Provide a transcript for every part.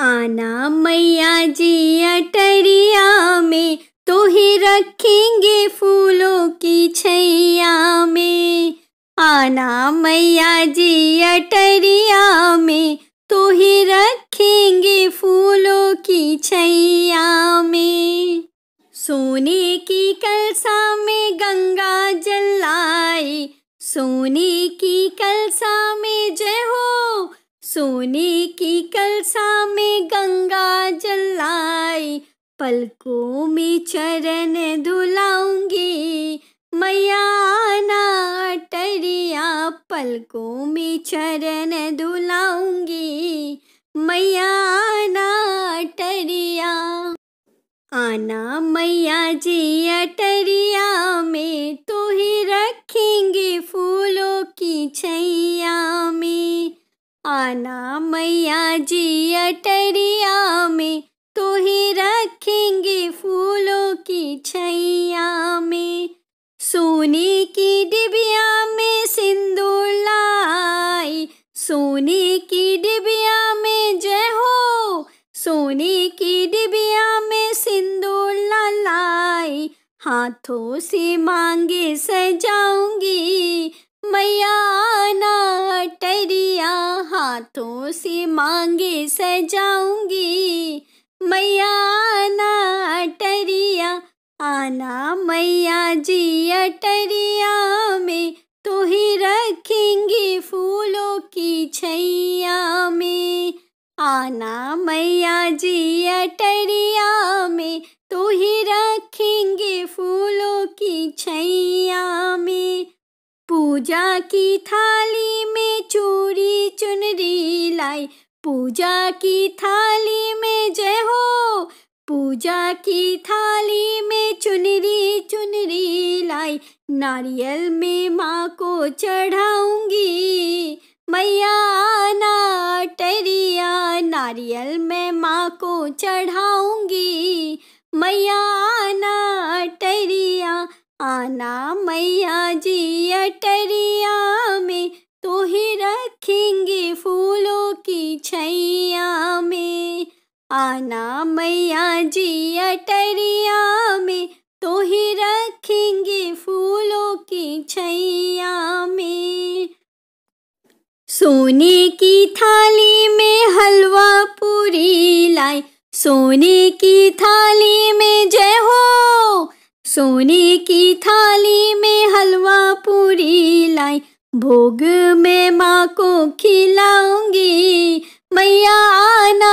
आना मैया जी अटरिया में तो ही रखेंगे फूलों की छैया में आना मैया जी अटरिया में तो ही रखेंगे फूलों की छैया में सोने की कलसा में गंगा जल लाई सोने की कलसा में जय हो सोने की कलसा में गंगा जलाई पलकों में चरण धुलाऊंगी मैयाना टरिया पलकों में चरण धुलाऊंगी मैयाना टरिया आना मैया जी अटरिया में तो ही रखेंगे फूलों की छई आना मैया जी अटरिया में तो ही रखेंगे फूलों की छैया में सोने की डिबिया में सिंदूर लाई सोने की डिबिया में जय हो सोने की डिबिया में सिंदूर लाई हाथों से मांगे सजा आना मैया जी अटरिया में तो ही रखेंगी फूलों की छैया में आना मैया जी अटरिया में तो ही रखेंगे फूलों की छैया में पूजा की थाली में चूरी चुनरी लाई पूजा की थाली में जय हो पूजा की थाली में चुनरी चुनरी लाई नारियल में माँ को चढ़ाऊंगी मैया ना टरिया नारियल में माँ को चढ़ाऊंगी मैया ना टरिया आना मैया जी अटरिया में तो ही रखेंगे फूलों की छई आना मैया जी अटरिया में तो ही रखेंगे फूलों की छैया में सोने की थाली में हलवा पूरी लाई सोने की थाली में जय हो सोने की थाली में हलवा पूरी लाई भोग में माँ को खिलाऊंगी मैया आना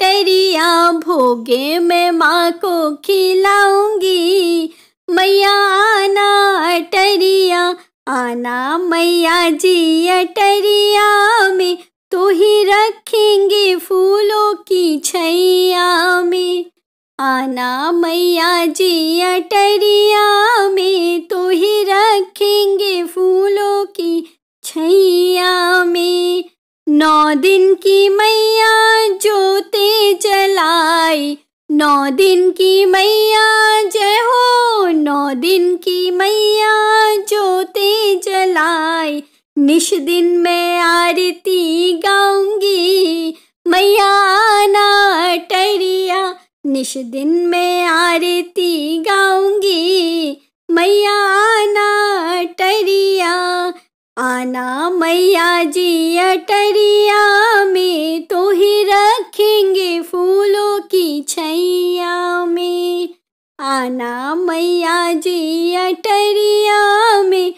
टरिया भोगे मैं माँ को खिलाऊंगी मैया आना अटरिया आना मैया जी अटरिया में तो ही रखेंगे फूलों की छैया में आना मैया जी अटरिया में तो ही रखेंगे फूलों की छैया में नौ दिन की मैया जोते जलाई नौ दिन की मैया जय हो नौ दिन की मैया जोते जलाई निश दिन मैं आरती गाऊंगी मैया आना टरिया निश दिन मैं आरती गाऊंगी मैया आना टरिया आना मैया जी अटरिया में तो ही रखेंगे फूलों की छैया में आना मैया जी अटरिया में